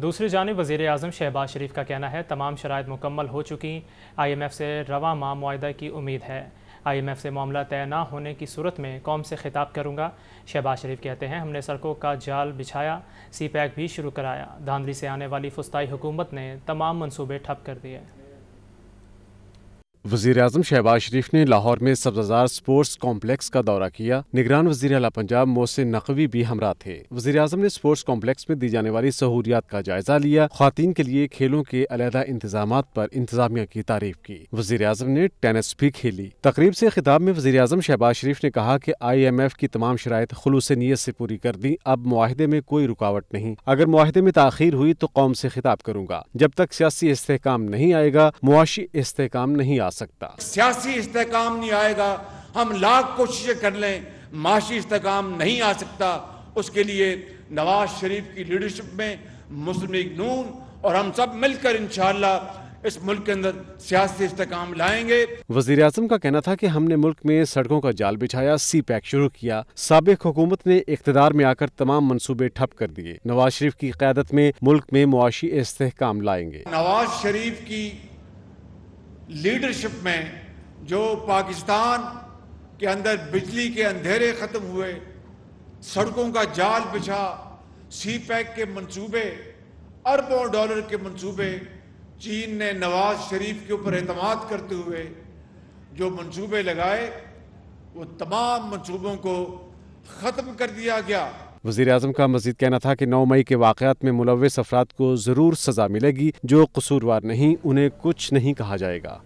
दूसरी जानब वजीर अजम शहबाज शरीफ का कहना है तमाम शरात मुकम्मल हो चुकी आई एम एफ़ से रवा माह माहदा की उम्मीद है आई एम एफ़ से मामला तय ना होने की सूरत में कौम से खिताब करूँगा शहबाज शरीफ कहते हैं हमने सड़कों का जाल बिछाया सी पैक भी शुरू कराया धांधली से आने वाली फुस्ताई हुकूमत ने तमाम मनसूबे ठप कर दिए वजीर अजम शहबाज शरीफ ने लाहौर में सब्जाजार स्पोर्ट्स कॉम्प्लेक्स का दौरा किया निगरान वजी अला पंजाब मोहसिन नकवी भी हमरा थे वजी अजम ने स्पोर्ट्स कॉम्प्लेक्स में दी जाने वाली सहूलियात का जायजा लिया खातन के लिए खेलों के अलहदा इंतजाम पर इंतजामिया की तारीफ की वजी अजम ने टेनिस भी खेली तकरीब से खिताब में वजी अजम शहबाज शरीफ ने कहा की आई एम एफ की तमाम शराय खलूस नीयत से पूरी कर दी अब माहदे में कोई रुकावट नहीं अगर माहदे में तखिर हुई तो कौम से खिताब करूँगा जब तक सियासी इस्तेकाम नहीं आएगा मुआशी इस्तेकाम नहीं आ सकता सियासी इस्तेकाम नहीं आएगा हम लाख कोशिशें कर लें माशी इस्तेकाम नहीं आ सकता उसके लिए नवाज शरीफ की लीडरशिप में मुस्लिम लीग नून और हम सब मिलकर इंशाल्लाह इस मुल्क के अंदर सियासी इस्तेकाम लाएंगे वजीर अजम का कहना था कि हमने मुल्क में सड़कों का जाल बिछाया सी पैक शुरू किया सबक हुकूमत ने इकतदार में आकर तमाम मनसूबे ठप कर दिए नवाज शरीफ की क्यादत में मुल्क में मुआशी इस्तेकाम लाएंगे नवाज शरीफ की लीडरशिप में जो पाकिस्तान के अंदर बिजली के अंधेरे ख़त्म हुए सड़कों का जाल बिछा सी पैक के मंसूबे अरबों डॉलर के मंसूबे चीन ने नवाज शरीफ के ऊपर एतम करते हुए जो मंसूबे लगाए वो तमाम मंसूबों को ख़त्म कर दिया गया वजीर अजम का मजीद कहना था कि नौ मई के वाक़ात में मुलविस अफराद को ज़रूर सज़ा मिलेगी जो कसूरवार नहीं उन्हें कुछ नहीं कहा जाएगा